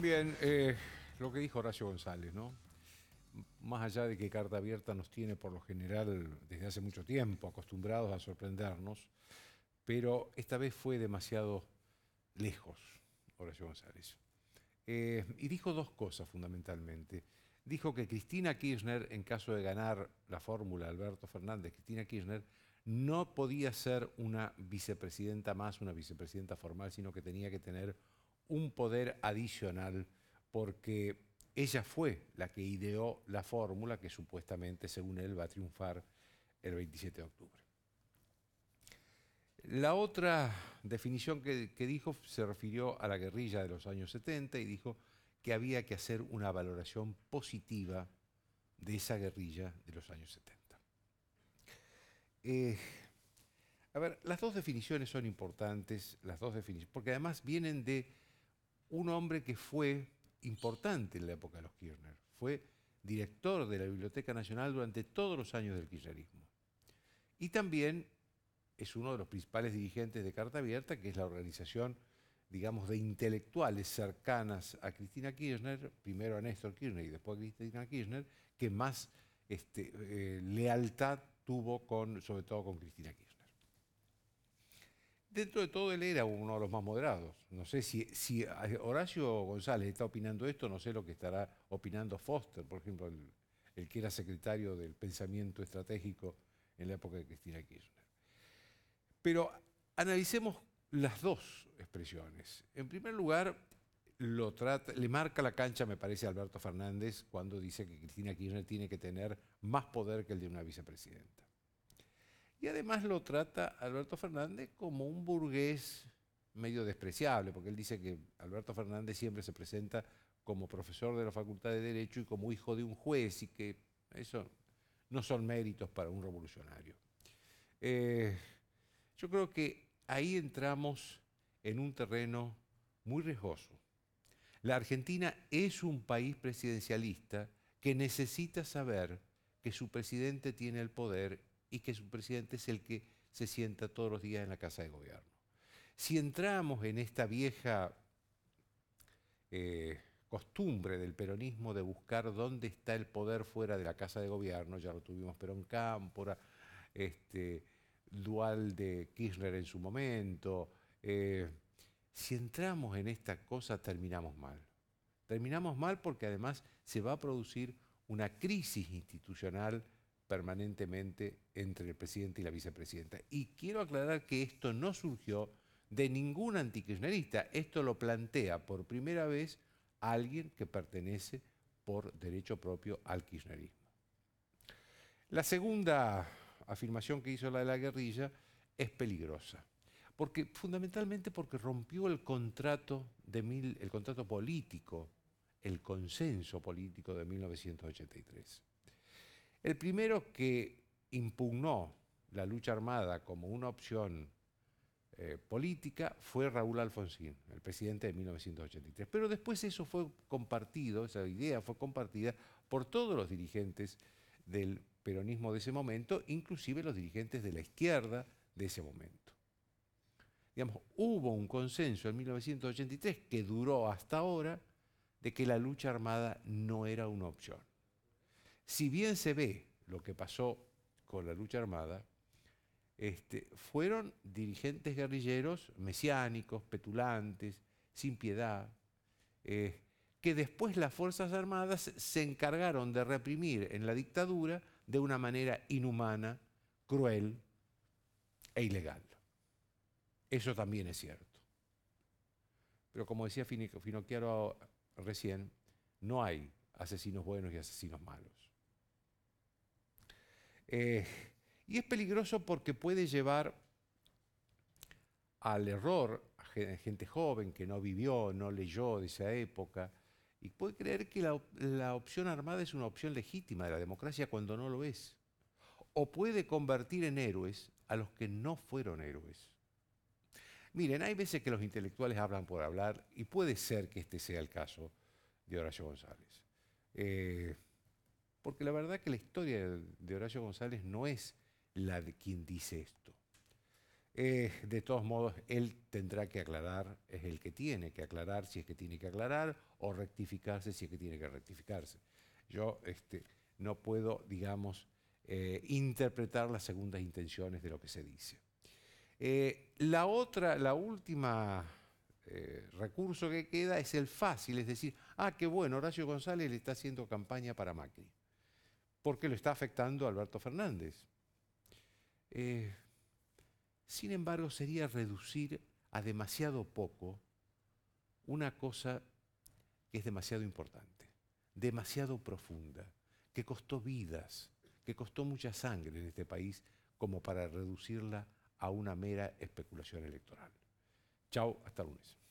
Bien, eh, lo que dijo Horacio González, ¿no? Más allá de que Carta Abierta nos tiene por lo general desde hace mucho tiempo acostumbrados a sorprendernos, pero esta vez fue demasiado lejos Horacio González. Eh, y dijo dos cosas fundamentalmente. Dijo que Cristina Kirchner, en caso de ganar la fórmula Alberto Fernández, Cristina Kirchner no podía ser una vicepresidenta más, una vicepresidenta formal, sino que tenía que tener un poder adicional porque ella fue la que ideó la fórmula que supuestamente, según él, va a triunfar el 27 de octubre. La otra definición que, dijo se refirió a la guerrilla de los años 70 y dijo que había que hacer una valoración positiva de esa guerrilla de los años 70. Eh, a ver, las dos definiciones son importantes, las dos definiciones, porque además vienen de un hombre que fue importante en la época de los Kirchner. Fue director de la Biblioteca Nacional durante todos los años del kirchnerismo. Y también es uno de los principales dirigentes de Carta Abierta, que es la organización, digamos, de intelectuales cercanas a Cristina Kirchner, primero a Néstor Kirchner y después a Cristina Kirchner, que más este, eh, lealtad tuvo con, sobre todo con Cristina Kirchner. Dentro de todo él era uno de los más moderados. No sé si, eh, Horacio González está opinando esto, no sé lo que estará opinando Foster, por ejemplo, el, que era secretario del pensamiento estratégico en la época de Cristina Kirchner. Pero analicemos las dos expresiones. En primer lugar, le marca la cancha, me parece, a Alberto Fernández cuando dice que Cristina Kirchner tiene que tener más poder que el de una vicepresidenta. Y además lo trata Alberto Fernández como un burgués medio despreciable, porque él dice que Alberto Fernández siempre se presenta como profesor de la Facultad de Derecho y como hijo de un juez, y que eso no son méritos para un revolucionario. Eh, yo creo que ahí entramos en un terreno muy riesgoso. La Argentina es un país presidencialista que necesita saber que su presidente tiene el poder y que su presidente es el que se sienta todos los días en la Casa de Gobierno. Si entramos en esta vieja eh, costumbre del peronismo de buscar dónde está el poder fuera de la Casa de Gobierno, ya lo tuvimos Perón Cámpora, este, Dual de Kirchner en su momento, eh, si entramos en esta cosa terminamos mal. Terminamos mal porque además se va a producir una crisis institucional permanentemente entre el presidente y la vicepresidenta. Y quiero aclarar que esto no surgió de ningún antikirchnerista, esto lo plantea por primera vez alguien que pertenece por derecho propio al kirchnerismo. La segunda afirmación que hizo la de la guerrilla es peligrosa, porque fundamentalmente porque rompió el contrato de el contrato político, el consenso político de 1983. El primero que impugnó la lucha armada como una opción eh, política fue Raúl Alfonsín, el presidente de 1983. Pero después eso fue compartido, esa idea fue compartida por todos los dirigentes del peronismo de ese momento, inclusive los dirigentes de la izquierda de ese momento. Digamos, hubo un consenso en 1983 que duró hasta ahora de que la lucha armada no era una opción. Si bien se ve lo que pasó con la lucha armada, este, fueron dirigentes guerrilleros mesiánicos, petulantes, sin piedad, eh, que después las Fuerzas Armadas se encargaron de reprimir en la dictadura de una manera inhumana, cruel e ilegal. Eso también es cierto. Pero como decía Finocchiaro recién, no hay asesinos buenos y asesinos malos. Eh, y es peligroso porque puede llevar al error a gente joven que no vivió, no leyó de esa época, y puede creer que la, opción armada es una opción legítima de la democracia cuando no lo es. O puede convertir en héroes a los que no fueron héroes. Miren, hay veces que los intelectuales hablan por hablar y puede ser que este sea el caso de Horacio González. Eh, porque la verdad que la historia de Horacio González no es la de quien dice esto. Eh, de todos modos, él tendrá que aclarar, es el que tiene que aclarar si es que tiene que aclarar o rectificarse si es que tiene que rectificarse. Yo este, no puedo, digamos, eh, interpretar las segundas intenciones de lo que se dice. Eh, la otra, la última recurso que queda es el fácil, es decir, ah, qué bueno, Horacio González le está haciendo campaña para Macri porque lo está afectando Alberto Fernández. Eh, sin embargo, sería reducir a demasiado poco una cosa que es demasiado importante, demasiado profunda, que costó vidas, que costó mucha sangre en este país como para reducirla a una mera especulación electoral. Chao, hasta lunes.